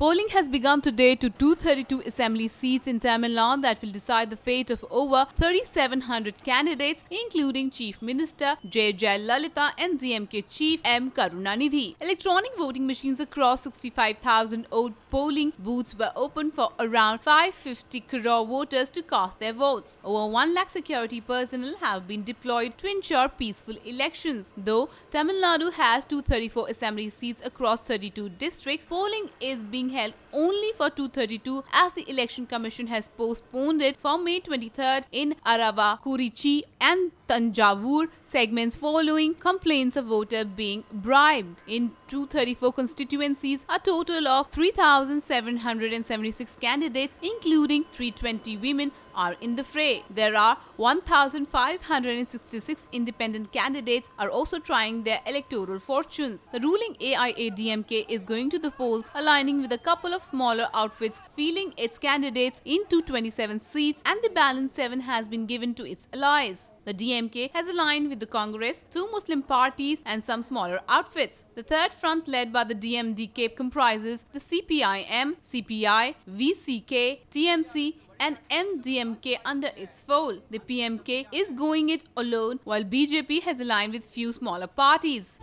Polling has begun today to 232 assembly seats in Tamil Nadu that will decide the fate of over 3,700 candidates, including Chief Minister J. Jayalalitha and DMK Chief M. Karunanidhi. Electronic voting machines across 65,000 old polling booths were open for around 550 crore voters to cast their votes. Over 1 lakh security personnel have been deployed to ensure peaceful elections. Though Tamil Nadu has 234 assembly seats across 32 districts, polling is being being held only for 232 as the Election Commission has postponed it for May 23rd in Arawa, Kurichi and Tanjavur segments following complaints of voter being bribed. In 234 constituencies, a total of 3,776 candidates, including 320 women, are in the fray. There are 1,566 independent candidates are also trying their electoral fortunes. The ruling AIADMK is going to the polls, aligning with a couple of smaller outfits, feeling its candidates into 27 seats and the balance 7 has been given to its allies. The DMK has aligned with the Congress, two Muslim parties and some smaller outfits. The third front led by the DMDK comprises the CPIM, CPI, VCK, TMC and MDMK under its fold. The PMK is going it alone while BJP has aligned with few smaller parties.